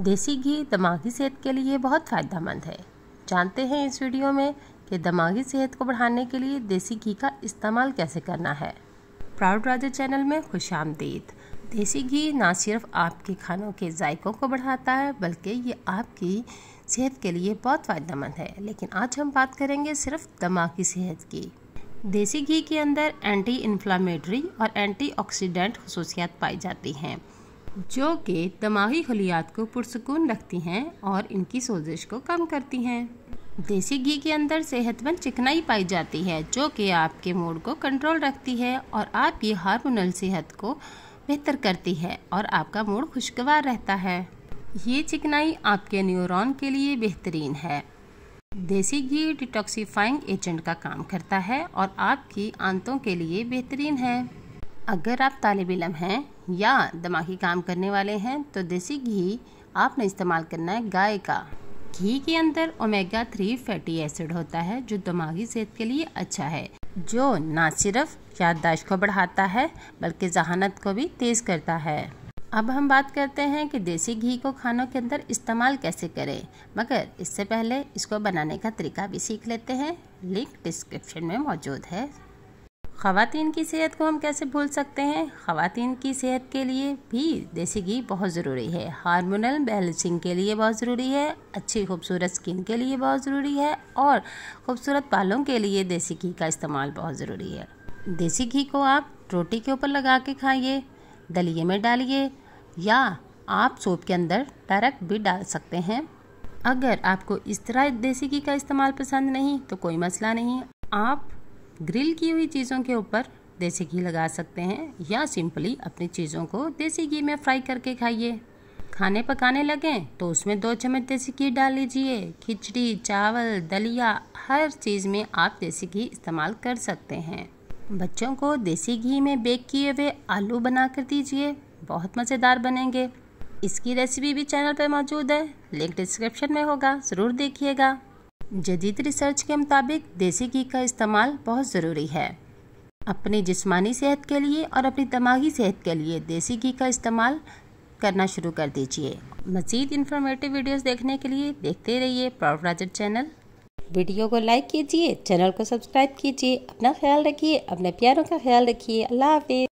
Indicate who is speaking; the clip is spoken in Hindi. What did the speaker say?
Speaker 1: देसी घी दिमागी सेहत के लिए बहुत फ़ायदेमंद है जानते हैं इस वीडियो में कि दिमागी सेहत को बढ़ाने के लिए देसी घी का इस्तेमाल कैसे करना है प्राउड राजा चैनल में खुश आमदीद देसी घी ना सिर्फ आपके खानों के जायकों को बढ़ाता है बल्कि ये आपकी सेहत के लिए बहुत फ़ायदेमंद है लेकिन आज हम बात करेंगे सिर्फ दिमागी सेहत की देसी घी के अंदर एंटी इन्फ्लामेटरी और एंटी ऑक्सीडेंट खसूसियात पाई जाती हैं जो कि दिमागी खलियात को पुरसकून रखती हैं और इनकी सोजिश को कम करती हैं देसी घी के अंदर सेहतमंद चिकनाई पाई जाती है जो कि आपके मूड को कंट्रोल रखती है और आपकी हार्मोनल सेहत को बेहतर करती है और आपका मूड खुशगवार रहता है ये चिकनाई आपके न्यूरॉन के लिए बेहतरीन है देसी घी डिटॉक्सीफाइंग एजेंट का काम करता है और आपकी आंतों के लिए बेहतरीन है अगर आप तालब इलम हैं या दिमागी काम करने वाले हैं तो देसी घी आपने इस्तेमाल करना है गाय का घी के अंदर ओमेगा थ्री फैटी एसिड होता है जो दिमागी सेहत के लिए अच्छा है जो ना सिर्फ याददाश्त को बढ़ाता है बल्कि जहानत को भी तेज़ करता है अब हम बात करते हैं कि देसी घी को खानों के अंदर इस्तेमाल कैसे करें मगर इससे पहले इसको बनाने का तरीका भी सीख लेते हैं लिंक डिस्क्रिप्शन में मौजूद है ख़वान की सेहत को हम कैसे भूल सकते हैं ख़वान की सेहत के लिए भी देसी घी बहुत ज़रूरी है हार्मोनल बैलेंसिंग के लिए बहुत ज़रूरी है अच्छी खूबसूरत स्किन के लिए बहुत ज़रूरी है और खूबसूरत बालों के लिए देसी घी का इस्तेमाल बहुत ज़रूरी है देसी घी को आप रोटी के ऊपर लगा के खाइए दलिए में डालिए या आप सूप के अंदर डायरेक्ट भी डाल सकते हैं अगर आपको इस तरह देसी घी का इस्तेमाल पसंद नहीं तो कोई मसला नहीं आप ग्रिल की हुई चीज़ों के ऊपर देसी घी लगा सकते हैं या सिंपली अपनी चीज़ों को देसी घी में फ्राई करके खाइए खाने पकाने लगें तो उसमें दो चम्मच देसी घी डाल लीजिए खिचड़ी चावल दलिया हर चीज़ में आप देसी घी इस्तेमाल कर सकते हैं बच्चों को देसी घी में बेक किए हुए आलू बना कर दीजिए बहुत मज़ेदार बनेंगे इसकी रेसिपी भी चैनल पर मौजूद है लिंक डिस्क्रिप्शन में होगा ज़रूर देखिएगा जदीद रिसर्च के मुताबिक देसी घी का इस्तेमाल बहुत ज़रूरी है अपनी जिस्मानी सेहत के लिए और अपनी दिमागी सेहत के लिए देसी घी का इस्तेमाल करना शुरू कर दीजिए मज़ीद इन्फॉर्मेटिव वीडियोस देखने के लिए देखते रहिए प्राउड राजर चैनल वीडियो को लाइक कीजिए चैनल को सब्सक्राइब कीजिए अपना ख्याल रखिए अपने प्यारों का ख्याल रखिए अल्लाह हाफिज़